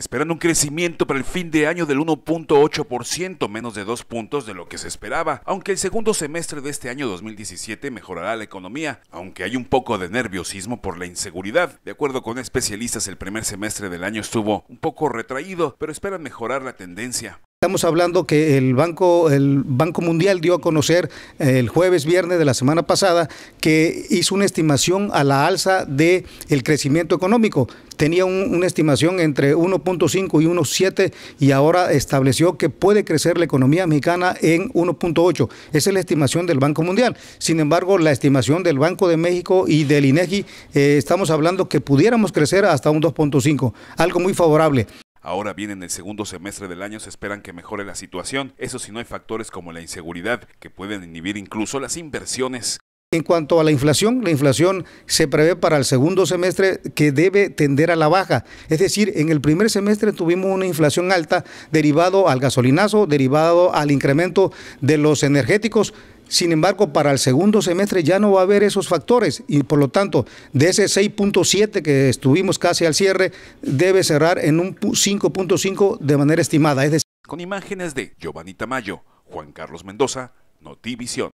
esperan un crecimiento para el fin de año del 1.8%, menos de dos puntos de lo que se esperaba, aunque el segundo semestre de este año 2017 mejorará la economía, aunque hay un poco de nerviosismo por la inseguridad. De acuerdo con especialistas, el primer semestre del año estuvo un poco retraído, pero esperan mejorar la tendencia. Estamos hablando que el Banco, el Banco Mundial dio a conocer eh, el jueves, viernes de la semana pasada, que hizo una estimación a la alza del el crecimiento económico. Tenía una estimación entre 1.5 y 1.7 y ahora estableció que puede crecer la economía mexicana en 1.8. Esa es la estimación del Banco Mundial. Sin embargo, la estimación del Banco de México y del INEGI, eh, estamos hablando que pudiéramos crecer hasta un 2.5, algo muy favorable. Ahora bien, en el segundo semestre del año se esperan que mejore la situación, eso si no hay factores como la inseguridad, que pueden inhibir incluso las inversiones. En cuanto a la inflación, la inflación se prevé para el segundo semestre que debe tender a la baja. Es decir, en el primer semestre tuvimos una inflación alta derivado al gasolinazo, derivado al incremento de los energéticos. Sin embargo, para el segundo semestre ya no va a haber esos factores y por lo tanto, de ese 6.7 que estuvimos casi al cierre, debe cerrar en un 5.5 de manera estimada. Es decir, con imágenes de Giovanni Tamayo, Juan Carlos Mendoza, Notivisión.